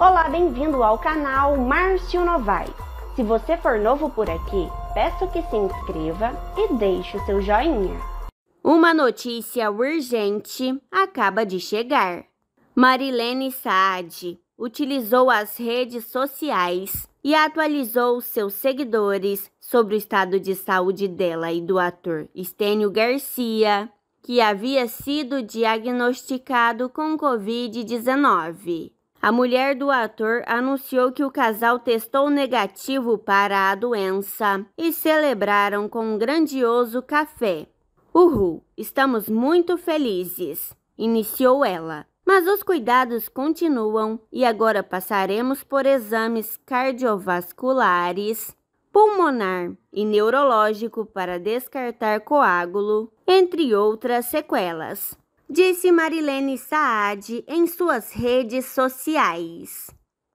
Olá, bem-vindo ao canal Márcio Novaes. Se você for novo por aqui, peço que se inscreva e deixe o seu joinha. Uma notícia urgente acaba de chegar. Marilene Saad utilizou as redes sociais e atualizou seus seguidores sobre o estado de saúde dela e do ator Estênio Garcia, que havia sido diagnosticado com Covid-19. A mulher do ator anunciou que o casal testou negativo para a doença e celebraram com um grandioso café. Uhul, estamos muito felizes, iniciou ela. Mas os cuidados continuam e agora passaremos por exames cardiovasculares, pulmonar e neurológico para descartar coágulo, entre outras sequelas disse Marilene Saad em suas redes sociais.